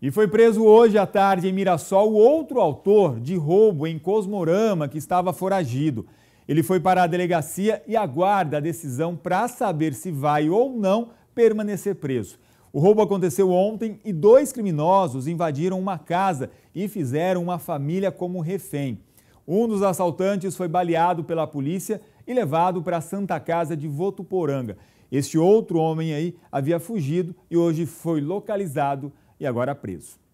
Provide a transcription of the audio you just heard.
E foi preso hoje à tarde em Mirassol outro autor de roubo em Cosmorama que estava foragido. Ele foi para a delegacia e aguarda a decisão para saber se vai ou não permanecer preso. O roubo aconteceu ontem e dois criminosos invadiram uma casa e fizeram uma família como refém. Um dos assaltantes foi baleado pela polícia e levado para a Santa Casa de Votuporanga. Este outro homem aí havia fugido e hoje foi localizado e agora preso.